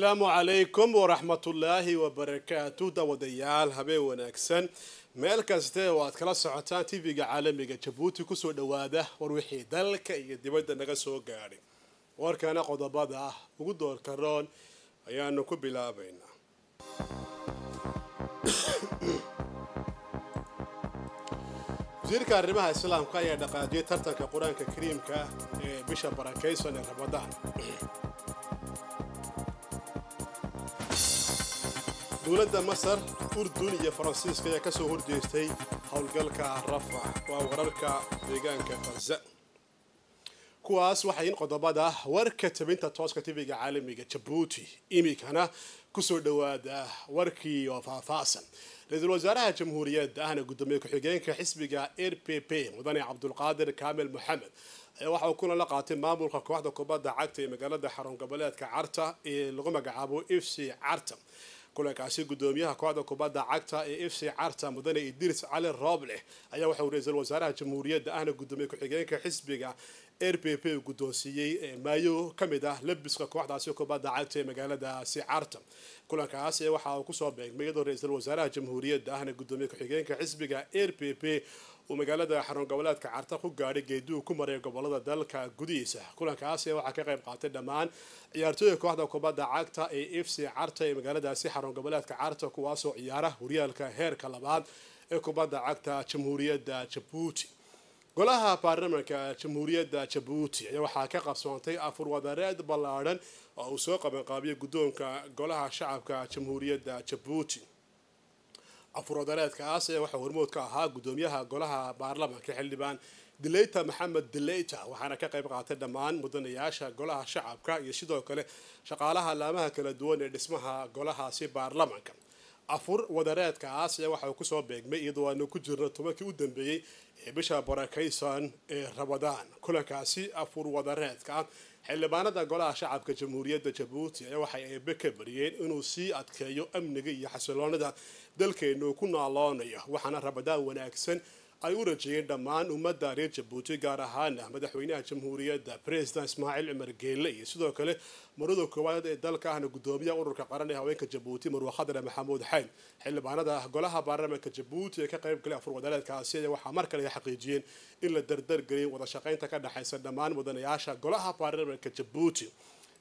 asalaamu calaykum waraxmatullaahi wabarakaatu dawadayaal habeen wanaagsan meel kaste oo aad kala socotaan t v ga caalamiga jabuuti kusoo dhowaada war wixii dalka iyo dibadda naga soo gaadhay warkana qodobada ah ugu doorka roon ayaanu ku bilaabaynaa wasiirka arrimaha islaamka ayaa dhaqaajiyay tartanka qur-aanka kariimka ee bisha barakaysan ee ramadaan dowladda masar urdun iyo faransiiska ayaa ka soo horjeestay howlgalka rafac waa wararka deegaanka gaza kuwaas waxay in qodobada warka tabinta tooska tv-ga caalamiga jabuuti iminkana kusoo dhowaada warkii oo faahfaahsan ra-iisul wasaaraha jamhuuriyadda ahna guddoomiye ku-xigeenka xisbiga r p p mudane cabdulqaadir kaamil moxamed ayaa waxa uu kulan la qaatay maamulka kooxda kubadda cagta ee magaalada xarun goboleedka carta ee lagu magacaabo f c carta kulankaasi gudoomiyaha kooxda kubadda cagta ee f c carta mudane idris cali roobleh ayaa waxa uu ra-iisul wasaaraha jamhuuriyadda ahna gudoomiye ku-xigeenka xisbiga r p p uu guddoonsiiyey maayo ka mid ah labiska kooxdaasi kubadda cagta ee magaalada sicarta kulankaasi waxa uu kusoo beegmay iyadoo ra-iisul wasaaraha jamhuuriyadda ahna gudoomiye ku-xigeenka xisbiga r p p uu magaalada xarun goboleedka carta ku gaadhay geeduu ku maray gobolada dalka gudihiisa kulankaasi waxaa ka qayb qaatay dhammaan ciyaartooyda kooxda kubadda cagta ee f c carta ee magaaladaasi xarun goboleedka carta kuwaasoo ciyaara horyaalka heerka labaad ee kubadda cagta jamhuuriyadda jabuuti golaha baarlamanka jamhuuriyadda jabuuti ayaa waxaa ka qabsoontay afur wadareed ballaadhan oo uu soo qabanqaabiyo guddoonka golaha shacabka jamhuuriyadda jabuuti afuradareedkaas ah, ee waxaa hormood ka ahaa gudoomiyaha golaha baarlamaanka xildhibaan dileyta maxamed dileyta waxaana ka qayb qaatay dhammaan mudanayaasha golaha shacabka iyo sidoo kale shaqaalaha laamaha kala duwan ee dhismaha golahaasi baarlamaanka afur wadareedkaas ah, ee waxaa kusoo beegmay iyadoo aanu ku jirno tobankii u dambeeyey ee bisha barakaysan ee rabadaan kulankaasi afur wadareedka ah xildhibaanada golaha shacabka jamhuuriyadda jabuuti ayaa waxay eebe ka bariyeen inuu sii adkeeyo amniga iyo xasiloonida dalkeenu ku nooloonayo waxaana rabadaan wanaagsan ay u rajeeyeen dhammaan ummadda reer jabuuti gaar ahaan madaxweynaha jamhuuriyadda president ismaaciil cumar geelle iyo sidoo kale marada koowaad ee dalka ahna gudoomiyaha ururka qaran ee haweenka jabuuti marwa khadane maxamuud xayn xildhibaanada golaha baarlamaanka jabuuti ee ka qaybgalay afur wadaleedkaasi ayaa waxaa mar kale ay xaqiijiyeen in la dardargeliyay wada shaqaynta ka dhexaysa dhammaan mudanayaasha golaha baarlamaanka jabuuti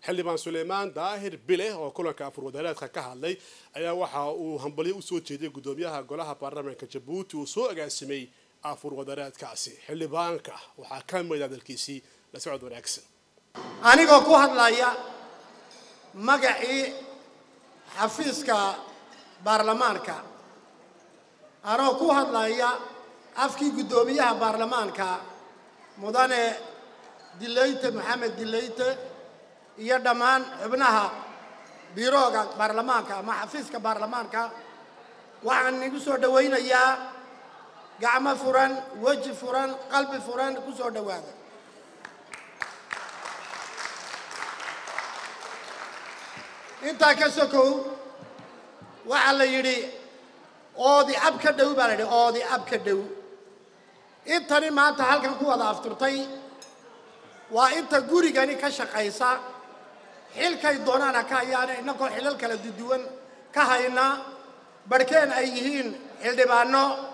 xildhibaan suleymaan daahir bile oo kulanka afur wadaareedka ka hadlay ayaa waxa uu hambalyo usoo jeediyay gudoomiyaha golaha baarlamaanka jabuuti uu soo agaasimay afur wadareedkaasi xildhibaanka waxaa ka mid hadalkiisii ah la socod wanaagsan anigoo ku hadlaya magacii xafiiska baarlamaanka anoo ku hadlaya afkii guddoomiyaha baarlamaanka mudane dileyte maxamed dilayte iyo dhammaan xubnaha birooga baarlamaanka ama xafiiska baarlamaanka waxaan igu soo dhowaynayaa gacmo furan weji furan qalbi furan ku soo dhowaada intaa ka sokow waxaa la yidhi oodi ab ka dhow baa la yidhi oodi ab ka dhow intani maanta halkan ku wada afturtay waa inta gurigani ka shaqaysa xilkay doonaana ka hayaana innagoo xilal kala duduwan ka haynaa barkeen ay yihiin xildhibaanno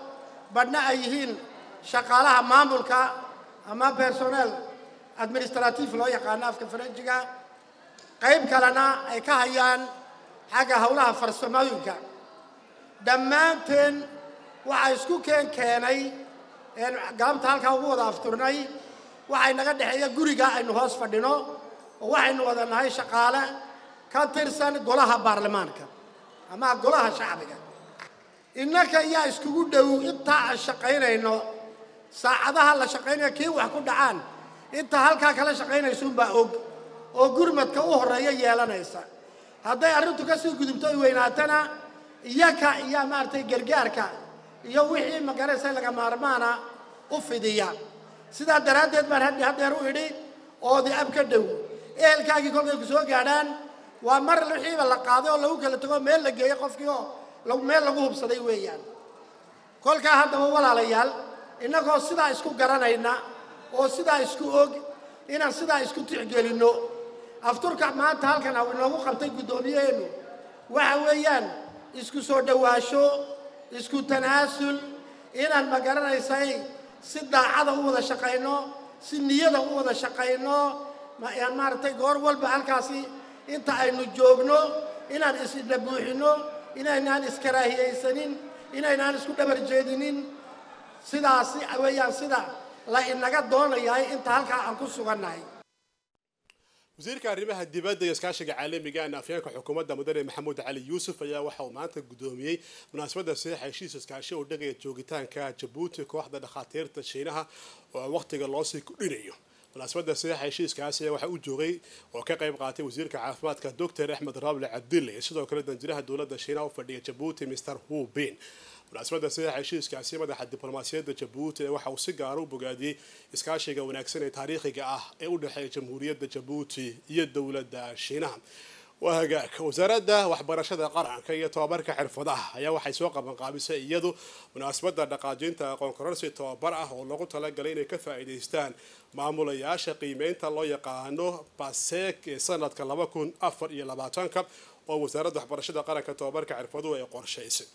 badhna ay yihiin shaqaalaha maamulka ama bersonel administratif loo yaqaano afka farajiga qayb kalena ay ka hayaan xagga howlaha farsamooyinka dhammaanteen waxaa isku keen keenay galabta halkaa ugu wada afturnay waxay naga dhexeeya guriga aynu hoos fadhino oo waxaynu wada nahay shaqaale ka tirsan golaha baarlamaanka ama golaha shacbiga innaka yaa iskugu dhow intaa aan shaqaynayno saacadaha la shaqaynaya kii wax ku dhacaan intaa halkaa kala shaqaynaysuunbaa og oo gurmadka u horreeya yeelanaysa hadday arrintu ka sii gudubto ay weynaatana iyaka iyo maaragtay gargaarka iyo wixii magaraysa laga maarmaana u fidiya sidaa daraaddeed baan had haddeer u idhi oodi abka dhow ehelkaagii kolkay ku soo gaadhaan waa mar wixiiba la qaaday oo lagu kala tago meel la geeyey qofkii oo meel lagu hubsaday weeyaan kolkaa haddaba walaalayaal innagoo sidaa isku garanayna oo sidaa isku og inaan sidaa isku tixgelinno afturka maanta halkan aw inoogu qabtay guddoomiyaheennu waxa weeyaan isku soo dhowaasho isku tanaasul inaan ma garanaysay si daacada u wada shaqayno si niyada u wada shaqayno maaragtay goor walba halkaasi inta aynu joogno inaan is-idhabuuxinno inaynaan iskarahiyaysanin inaynaan isku dhabar jeedinin sidaasi weeyaan sida la inaga doonayahay inta halkaa aan ku sugannahay wasiirka arrimaha dibadda iyo iskaashiga caalamigaana afyeenka xukuumadda mudane maxamuud cali yuusuf ayaa waxa uu maanta guddoomiyey munaasabadda saxiixa heshiis iskaashi u dhagaya joogitaanka jabuuti kooxda dhakhaatiirta shiinaha oo aan wakhtiga loosii kudhinayo مناسبه السياحه هيشيس كاسيه وحا او جوغي او كا قيب قاتاي وزير كعافيمادكا دكتور احمد رابل عبدلي سدو كلا دنجيره دولدا شينا او فديه جابوتي مستر هو بين مناسبه السياحه هيشيس كاسيه مدح الدبلوماسيه د جابوتي وحا او سيغارو بوغادي اسكاشيغا وناكسن تاريخيغا اه اي او دخاي جمهوريه د جابوتي اي دولدا شينا وهagaag wasaaradda waxbarashada qaranka iyo tobabarka xirfadaha ayaa waxay soo qaban qaabisay iyadu munaasabadda dhaqaajinta aqoon kororsi tobabar ah oo lagu talagalay inay ka faa'iidaystaan maamulayaasha qiimeynta loo yaqaano baseeg ee sanadka laba kun afar iyo labaatanka oo wasaaradda waxbarashada qaranka tobabarka xirfaduhu ay qorshaysay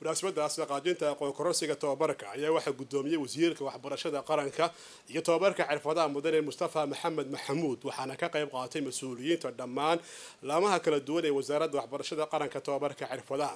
munaasabadaas qaadinta aqoon kororsiga tobabarka ayaa waxaa guddoomiyey wasiirka waxbarashada qaranka iyo tobabarka xirfadaha mudane mustafa maxamed maxamuud waxaana ka qayb qaatay mas-uuliyiinta dhammaan laamaha kala duwan ee wasaaradda waxbarashada qaranka tobabarka xirfadaha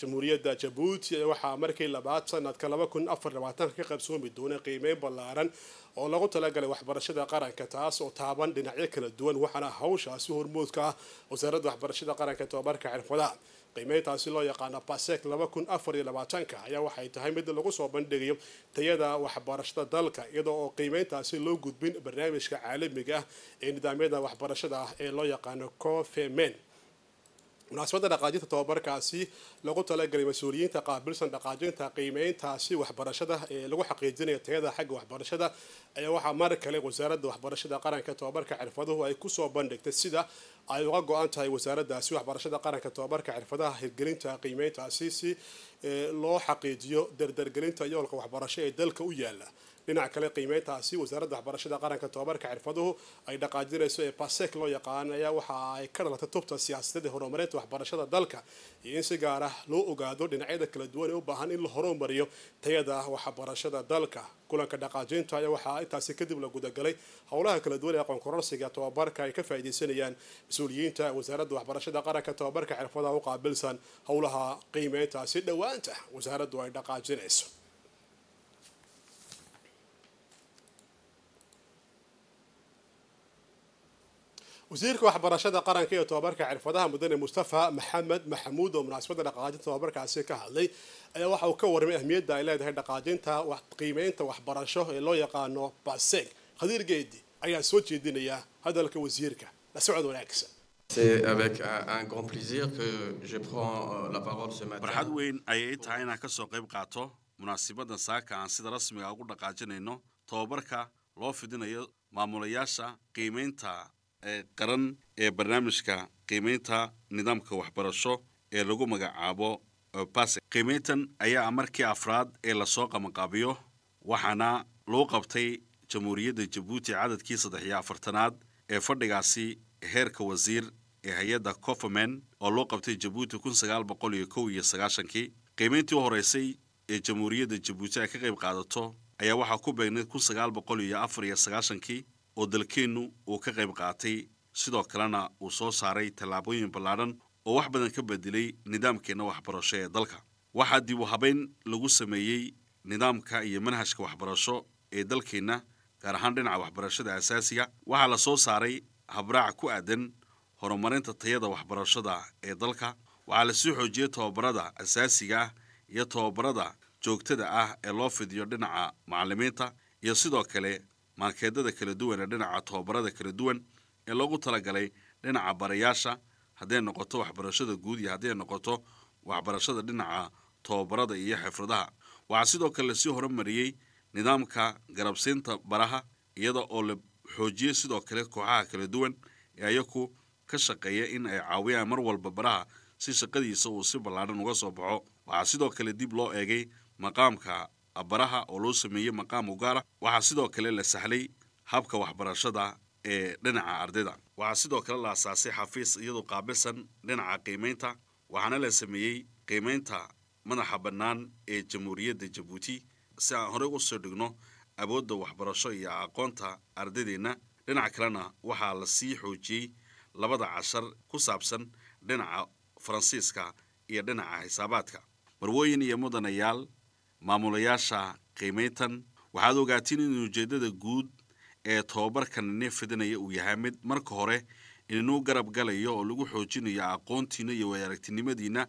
jamhuuriyadda jabuuti waxaa markii labaad sanadka laba kun afar labaatanka ka qabsoomi doona qiimeyn ballaaran oo lagu talagalay waxbarashada qaranka taas oo taaban dhinacyo kala duwan waxaana hawshaasi hormoodka ah wasaaradda waxbarashada qaranka tobabarka xirfadaha qiimeyntaasi loo yaqaano basek laba kun afar iyo labaatanka ayaa waxay tahay mid lagu soo bandhigayo tayada waxbarashada dalka iyadoo oo qiimeyntaasi loo gudbin barnaamijka caalamiga ah ee nidaamyada waxbarashada ah ee loo yaqaano cofemen munaasabadda dhaqaajinta tababarkaasi lagu talagalay mas-uuliyiinta qaabilsan dhaqaajinta qiimeyntaasi waxbarashada ee lagu xaqiijinaya tayada xagga waxbarashada ayaa waxaa mar kale wasaaradda waxbarashada qaranka tobabarka xirfaduhu ay kusoo bandhigtay sida ay uga go-an tahay wasaaraddaasi waxbarashada qaranka tobabarka xirfadaha hirgelinta qiimeyntaasi si loo xaqiijiyo dardargelinta yoolka waxbarasho ee dalka u yaala dhinaca kale qiimeyntaasi wasaaradda waxbarashada qaranka tobabarka xirfaduhu ay dhaqaajinayso ee basek loo yaqaan ayaa waxa ay ka dhalatay tubta siyaasadada horumarinta waxbarashada dalka iyo in si gaar ah loo ogaado dhinacyada kala duwan ee u baahan in la horumariyo tayada waxbarashada dalka kulanka dhaqaajinta ayaa waxaa intaasi kadib la gudagalay howlaha kala duwan ee aqoon kororsiga tobabarka ay ka faa'iidaysanayaan mas-uuliyiinta wasaaradda waxbarashada qaranka tobabarka xirfadaha u qaabilsan howlaha qiimeyntaasi dhowaanta wasaaraddu ay dhaqaajinayso wasiirka waxbarashada qaranka iyo tobabarka xirfadaha mudane mustafa maxamed maxamuud oo munaasabadda dhaqaajinta tobabarkaasi ka hadlay ayaa waxa uu ka warramay ahmiyadda ay leedahay dhaqaajinta qiimeynta waxbarasho ee loo yaqaano baseeg khadiir geedi ayaa soo jeedinaya hadalka wasiirka la socod wanaagsan euh, farxad weyn ayay tahay inaan kasoo qayb qaato munaasibadan saaka aan sida rasmiga ugu dhaqaajinayno tobabarka loo fidinayo maamulayaasha qiimeynta qaran ee barnaamijka qiimeynta nidaamka waxbarasho ee lagu magacaabo base qiimeyntan ayaa markii afraad ee lasoo qabanqaabiyo waxaana loo qabtay jamhuuriyadda jabuuti cadadkii saddex iyo afartanaad ee fadhigaasi heerka wasiir ee hay-adda coferman oo loo qabtay jabuuti kun sagaal boqol iyo kow iyo sagaashankii qiimayntii horeysay ee jamhuuriyadda jabuuti ay ka qayb qaadato ayaa waxaa ku beegnayd kun sagaal boqol iyo afar iyo sagaashankii oo dalkeennu uu ka qayb qaatay sidoo kalena uu soo saaray tallaabooyin ballaadhan oo wax badan ka bedelay nidaamkeenna waxbarasho ee dalka waxaa dib u habayn lagu sameeyey nidaamka iyo manhajka waxbarasho ee dalkeenna gaar ahaan dhinaca waxbarashada asaasiga waxaa la soo saaray habraac ku aadan horumarinta tayada waxbarashada ee dalka waxaa la sii xoojiyey tobabarada asaasiga ah iyo tobabarada joogtada ah ee loo fidiyo dhinaca macalimiinta iyo sidoo kale maalkeedada kala duwan ee dhinaca tobabarada kala duwan ee loogu talagalay dhinaca barayaasha hadday noqoto waxbarashada guud iyo hadday noqoto waxbarashada dhinaca tobabarada iyo xifradaha waxaa sidoo kale lasii horumariyey nidaamka garabsiinta baraha iyada oo la xoojiyey sidoo kale kooxaha kala duwan ee ayaku ka shaqeeya in ay caawiyaan mar walba baraha si shaqadiisa uu si ballaadhan uga soo baxo waxaa sidoo kale dib loo eegay maqaamka abaraha oo loo sameeyey maqaam ugaala ah, waxaa sidoo kale la sahlay habka waxbarashada ee dhinaca ardayda waxaa sidoo kale la asaasay xafiis iyadoo qaabilsan dhinaca qiimaynta waxaana la sameeyey qiimaynta madaxa bannaan ee jamhuuriyadda jabuuti si aan horey u soo dhigno awoodda waxbarasho iyo aqoonta ardaydeenna dhinac kalena waxaa la sii xoojiyey labada cashar ku saabsan dhinaca faransiiska iyo dhinaca xisaabaadka marwooyin iyo mudanayaal maamulayaasha qiimeyntan waxaad ogaatiin in ujeeddada guud ee tobabarka tobabarkan fidinaya uu yahay mid marka hore inuu garab galayo oo lagu xoojinayo aqoontiina iyo wearagtinimadiina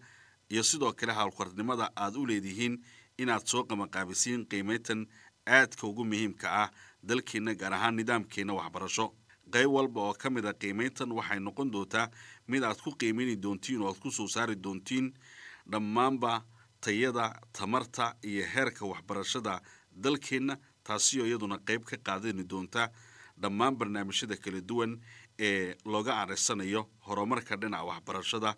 iyo sidoo kale howlkarnimada aad u leedihiin inaad soo qamaqaabisiin qiimayntan aadka ugu muhiimka ah dalkeenna gaar ahaan nidaamkeena waxbarasho qayb walba oo ka mid a ah qiimayntan waxay noqon doontaa mid aad ku qiimeyni doontiin oo aad ku soo saari doontiin dhammaanba tayada tamarta iyo heerka waxbarashada dalkeenna taasioo iyaduna qayb ka qaadani doonta dhammaan barnaamijyada kala duwan ee looga arisanayo horumarka dhinaca waxbarashada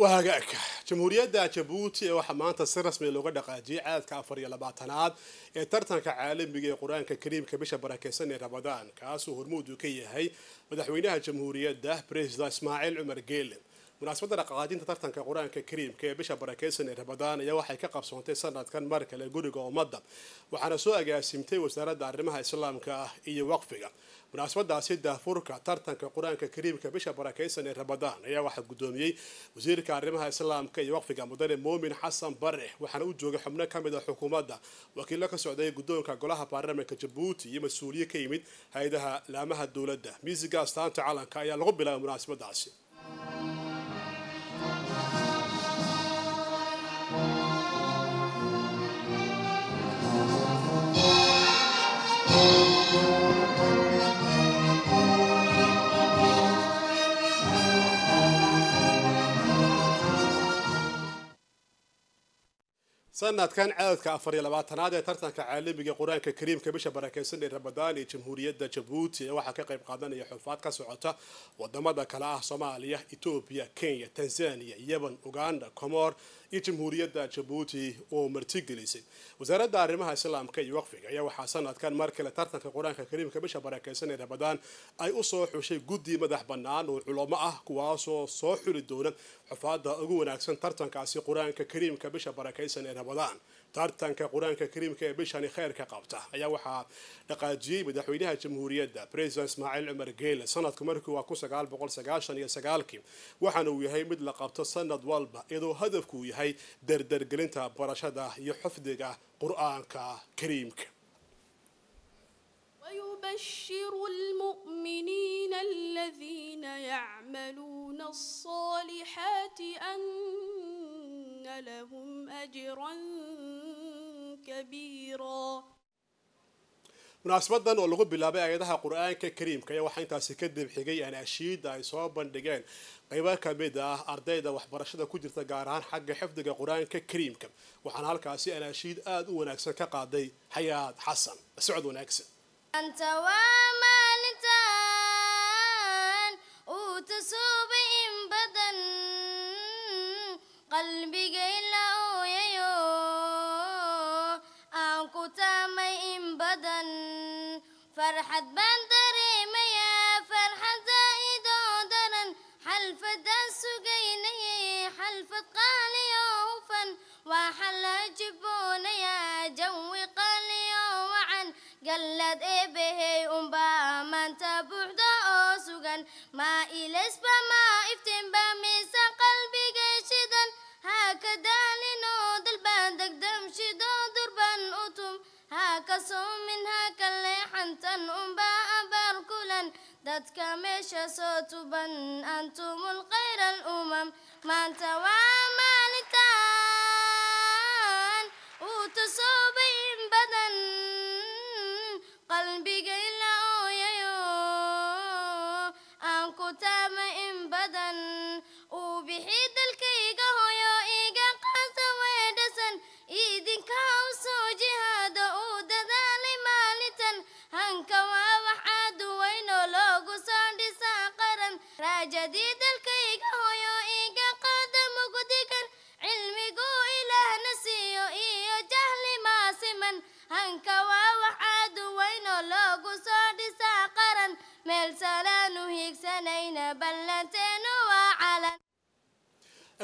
waa hagaagka jamhuuriyadda jabuuti ee waxaa maanta si rasmi looga dhaqaajiyay caadadka afar iyo labaatanaad ee tartanka caalamiga ee qur-aanka kariimka bisha barakeysan ee ramadaan kaasuu hormuudu ka yahay madaxweynaha jamhuuriyadda president ismaaciil cumar geelin munaasabadda dhaqaqaadinta tartanka qur-aanka kariimka ee bisha barakeysan ee rabadaan ayaa waxay ka qabsoontay sanadkan mar kale guriga ummadda waxaana soo agaasimtay wasaaradda arrimaha islaamka ah iyo waqfiga munaasabadaasi daafurka tartanka qur-aanka kariimka bisha barakeysan ee rabadaan ayaa waxaa guddoomiyey wasiirka arrimaha islaamka iyo waqfiga mudane muumin xasan bare waxaana u joogay xubno ka mid ah xukuumadda wakiillo ka socday guddoonka golaha baarlamaanka jabuuti iyo mas-uuliye ka yimid hay-adaha laamaha dowladda miisiga astaanta calanka ayaa lagu bilaabay munaasabadaasi sanadkan caadadka afar iyo labaatanaad ee tartanka caalamiga qur-aanka kariimka bisha barakeysan ee ramadaan ee jamhuuriyadda jabuuti ee waxaa ka qayb qaadanaya xufaad ka socota wadamada kale ah soomaaliya etoobiya kenya tanzania yemen uganda comor iyo jamhuuriyadda jabuuti oo marti gelisay wasaaradda arrimaha islaamka iyo waqfiga ayaa waxaa sanadkan mar kale tartanka qur-aanka kariimka bisha barakeysan ee rabadaan ay usoo xushay guddi madax bannaan oo culamo ah kuwaasoo soo xuli doona xufaada ugu wanaagsan tartankaasi qur-aanka kariimka bisha barakeysan ee rabadaan tartanka qur-aanka kariimka ee bishani khayrka qabta ayaa waxaa dhaqaajiyey madaxweynaha jamhuuriyadda president ismaaciil cumar geele sanadku markii waa kun sagaal boqol sagaashan iyo sagaalkii waxaana uu yahay mid la qabto sanad walba iyadoo hadafku yahay dardargelinta barashada iyo xifdiga qur-aanka kariimka ويبشر المؤمنين الذين يعملون الصالحات أن وأن لهم أجرا كبيرا munaasabadan oo lagu bilaabay ayadaha qur-aanka kariimka ayaa waxaa intaasi ka xigay anaashiida ay soo bandhigeen qaybo mid ah ardayda waxbarashada ku jirta gaar ahaan xagga xifdiga qur-aanka kariimka waxaana halkaasi anaashiid aada u wanaagsan ka qaaday xayaad xasan socod wanaagsan أنت ومن تان وتصوبي قلبي إلا أويو أنكو تامي إن بدن فرحة بندري ميا فرحة زايدة درن حلفة دسو جيني حلفة قالي أوفن وحل جبوني جو قالي وعن قلت إيه به من تبعد أوسوغن ما إلس ما إفتن بميسان سدالي نود البادك دمشي دودر بن أتم هاكا صوم من هاكا اللي حنتن أمبا أبار كلن دتك مش صوت بن أنتم الخير الأمم ما انت وعمالتان gecedir.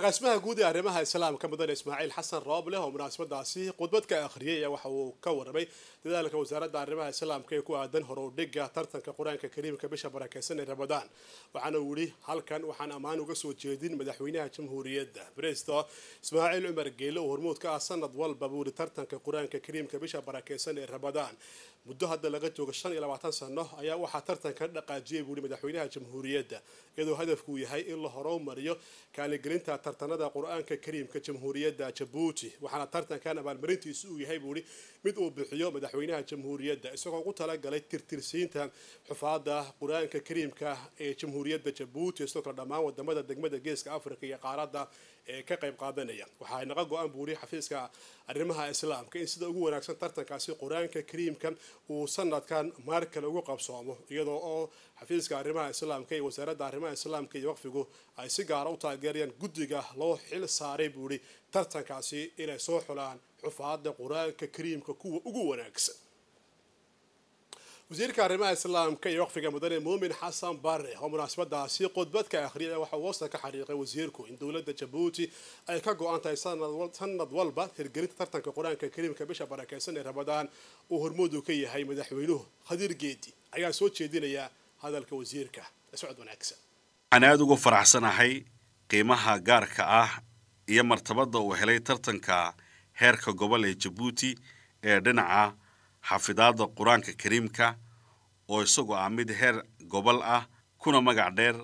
qasmaha guud ee arrimaha islaamka mudane ismaaciil xasan roob leh oo munaasabadaasi khudbad ka akhriyay ayaa waxa uu ka warramay dadaalka wasaaradda arrimaha islaamka ee ku aadan horowdhigga tartanka qur-aanka kariimka bisha barakeysan ee ramadaan waxaana uu yidhi halkan waxaan ammaan uga soo jeedin madaxweynaha jamhuuriyadda bristo ismaaciil cumar geele oo hormuud ka ah sanad walba buu yidhi tartanka qur-aanka kariimka bisha barakeysan ee ramadaan muddo hadda laga joogo shan iyo labaatan sano ayaa waxaa tartanka dhaqaajiyay buu yidhi madaxweynaha jamhuuriyadda iyadoo hadafku yahay in la horumariyo kaaligelinta tartanada qur-aanka kariimka jamhuuriyadda jabuuti waxaana tartankan abaalmarintiisu uu yahay buuhi mid uu bixiyo madaxweynaha jamhuuriyadda isagoo ugu talagalay tirtirsiinta xufaada qur kariimka ee jamhuuriyadda jabuuti sidoo kale dhammaan wadamada degmada geeska afrika iyo qaarada ka qayb qaadanaya waxaa naga go-aan buuriye xafiiska arrimaha islaamka in sida ugu wanaagsan tartankaasi qur-aanka kariimkan uu sanadkan maar kale ugu qabsoomo iyadoo oo xafiiska arrimaha islaamka iyo wasaaradda arrimaha islaamka iyo waqfigu ay si gaara u taageerayaan guddiga loo xil saaray buuri tartankaasi inay soo xulaan xufaada qur-aanka kariimka kuwa ugu wanaagsan wasiirka arrimaha islaamka iyo waqfiga mudane muumin xasan barre oo munaasabadaasi khudbadka akhriyay ah waxa uu hoosta ka xariiqay wasiirku in dowladda jabuuti ay ka go-an tahay sanad walba hirgelinta tartanka qur-aanka kariimka bisha barakeysan ee rabadaan uu hormoodu ka yahay madaxweynuhu khadiir geedi ayaa soo jeedinaya hadalka wasiirka socod wanaagsan waxaan aada ugu faraxsanahay qiimaha gaarka ah iyo martabada uu helay tartanka heerka gobol ee jabuuti ee dhinaca xafidaadda qur-aanka kariimka oo isagu ah mid heer gobol ah kuna magac dheer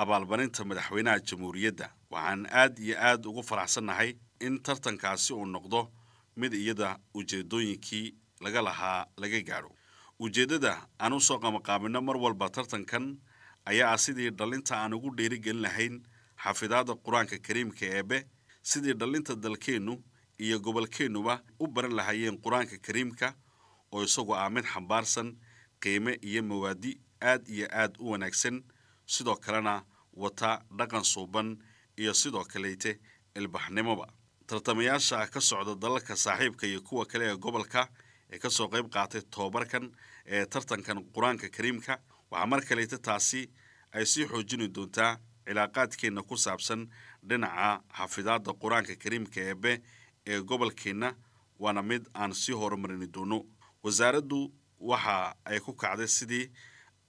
abaalmarinta madaxweynaha jamhuuriyadda waxaan aad iyo aad ugu faraxsannahay in tartankaasi uu noqdo mid iyada ujeeddooyinkii laga lahaa laga gaadho ujeeddada aan u soo qamaqaabino mar walba tartankan ayaa ah sidii dhallinta aan ugu dhiirigelin lahayn xafidaadda qur-aanka kariimka eebe sidii dhallinta dalkeennu iyo gobolkeennuba u baran lahaayeen qur-aanka kariimka oo isagu ah mid xambaarsan qiime iyo mawaadi aad iyo aad u wanaagsan sidoo kalena wata dhaqan suuban iyo sidoo kaleyte ilbaxnimoba tartamayaasha ka socda dalalka saaxiibka iyo kuwa kale ee gobolka ee kasoo qayb qaatay tobabarkan ee tartankan qur-aanka kariimka waxaa mar kaleyte taasi ay sii xoojini doontaa cilaaqaadkeenna ku saabsan dhinaca xafidaadda qur-aanka kariimka eebe ee gobolkeenna waana mid aan sii horumarini doono wasaaraddu waxa ay ku kacday sidii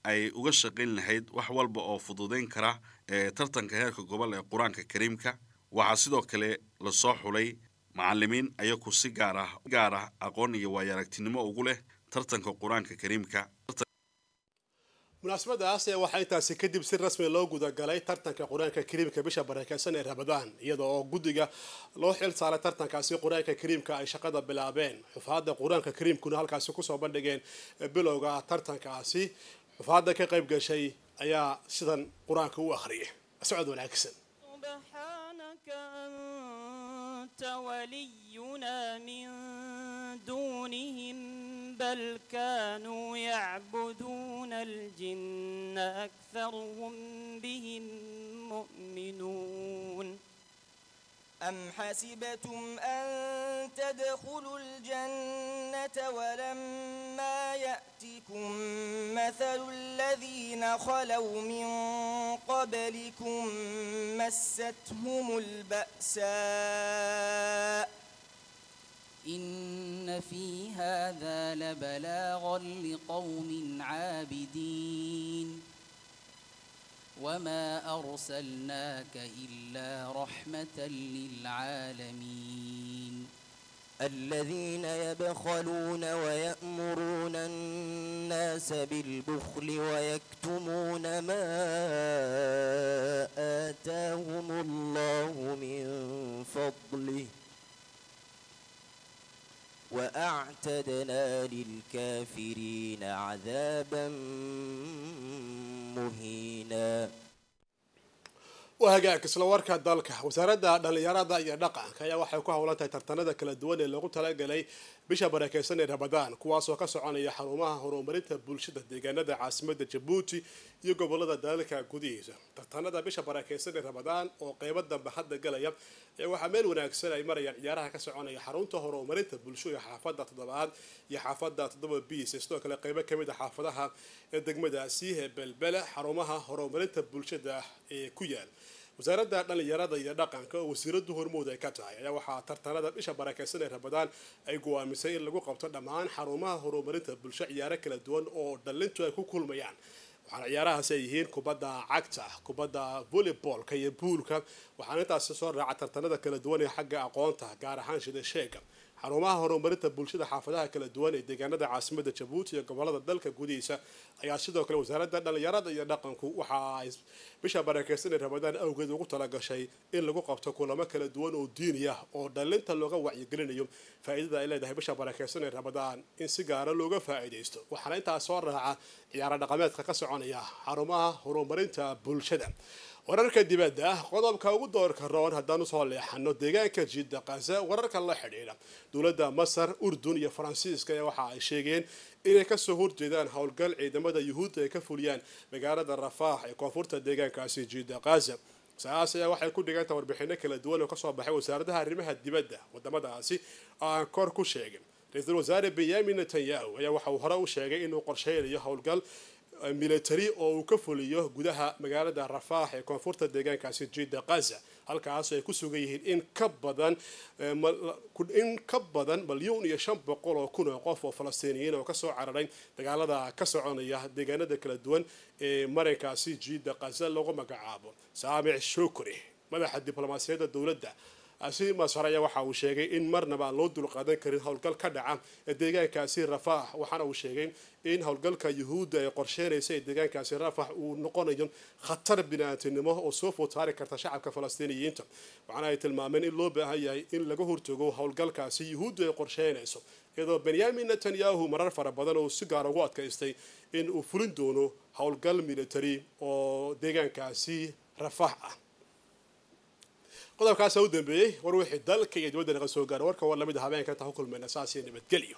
ay uga shaqayn lahayd wax walba oo fududeyn kara ee tartanka heerka gobol ee qur-aanka kariimka waxaa sidoo kale lasoo xulay macalimiin ayaku si gaar ah gaar ah aqoon iyo waayo aragtinimo ugu leh tartanka qur-aanka kariimka munaasabadaas waxay taasi kadib si rasmi loo gudagalay tartanka qur-aanka kariimka bisha barakeysan ee rabadaan iyada oo guddiga loo xil saaray tartankaasi qur-aanka kariimka ay shaqada bilaabeen xufaadda qur-aanka kariimkuna halkaasi kusoo bandhigeen bilowga tartankaasi xufaadda ka qayb gashay ayaa sidan qur-aanka u akhriyay socod wanaagsan أنت ولينا من دونهم بل كانوا يعبدون الجن أكثرهم بهم مؤمنون أم حسبتم أن تدخلوا الجنة ولما يأتكم مثل الذين خلوا من قبلكم مستهم البأساء إن يبغون في هذا لبلاغا لقوم عابدين وما أرسلناك إلا رحمة للعالمين الذين يبخلون ويأمرون الناس بالبخل ويكتمون ما آتاهم الله من فضله وأعتدنا للكافرين عذابا مهيناً hagaag islawarka dalka wasaaradda dhallinyarada iyo dhaqanka ayaa waxay ku howlan tahay tartanada kala duwan ee loogu talagalay bisha barakeysan ee rabadaan kuwaasoo ka soconaya xarumaha horumarinta bulshada deegaanada caasimada jabuuti iyo gobolada dalka gudihiisa tartanada bisha barakeysan ee rabadaan oo qeybo dambe hadda galaya ayaa waxaa meel wanaagsan ay marayaan ciyaaraha ka soconaya xarunta horumarinta bulsho iyo xaafada toddobaad iyo xaafada toddoba biis sidoo kale qeybo kamid a ah xaafadaha ee degmadaasi belbele xarumaha horumarinta bulshada ee ku yaal wasaaradda dhallinyarada iyo dhaqanka oo wasiiradu hormood ay ka tahay ayaa waxaa tartanada bisha barakeysan ee rabadaan ay go in lagu qabto dhammaan xarumaha horumarinta bulsho ciyaaro kala duwan oo dhallintu ay ku kulmayaan waxaana ciyaarahaasi ay yihiin kubadda cagta kubadda volleyboolka iyo buulka waxaana intaasi soo raaca tartanada kala duwan ee xagga aqoonta gaar ahaan shida sheega xarumaha horumarinta bulshada xaafadaha kala duwan ee deegaanada caasimada jabuuti iyo gobolada dalka gudihiisa ayaa sidoo kale wasaaradda dhallinyarada iyo dhaqanku waxa ay bisha barakeysanay ramadaan awgeed ugu talagashay in lagu qabto kulamo kala duwan oo diini ah oo dhallinta looga wacyigelinayo faa'iidada ay leedahay bisha ee ramadaan in si gaara ah looga faa'iidaysto waxaana intaas soo raaca ciyaaro dhaqameedka ka soconaya xarumaha horumarinta bulshada wararka dibadda ah qodobka ugu doorka roon haddaan usoo leexano deegaanka jidda qaza wararka la xidhiidha dowladda masar urdun iyo faransiiska ee waxa ay sheegeen inay kasoo horjeedaan howlgal ciidamada yuhuudda ay ka fuliyaan magaalada rafaax ee koonfurta deegaankaasi jidda qaza saas ayaa waxay ku dhiganta warbixino kala duwan oo kasoo baxay wasaaradaha arrimaha dibadda wadamadaasi aan kor ku sheegin ra-iisul wasaare benyamin netanyahu ayaa waxa uu hore u sheegay inuu qorsheynayo howlgal military oo uu ka fuliyo gudaha magaalada rafaax ee koonfurta deegaankaasi jidda qaza halkaas ay ku sugan yihiin in ka badan in ka badan milyuun iyo shan boqol oo kun oo qof oo falastiiniyiin oo kasoo cararay dagaalada ka soconaya deegaanada kala duwan ee maraykaasi jidda qaza lagu magacaabo saamic shukri madaxa diblomaasiyadda dowladda asimas horaya waxa uu sheegay in marnaba aan loo dulqaadan karin howlgal ka dhaca deegaankaasi rafaax waxaana uu sheegay in howlgalka yuhuudda ay qorsheynaysa ee deegaankaasi rafaax uu noqonayo khatar bini'aatinimo oo soo footaari karta shacabka falastiiniyiinta waxaana ay tilmaameen in loo baahan yahay in laga hortago howlgalkaasi yuhuuddu ay qorsheynayso iyadoo benyamin netanyahu marar fara badan oo si gaar ugu adkaystay in uu fulin doono howlgal military oo deegaankaasi rafaax ah qodobkaas u dambeeyey war wixii dalka iyo dibadda naga soo gaara warka war lamid a habeenka intaan ku kulmayna saas iyo nabadgelyo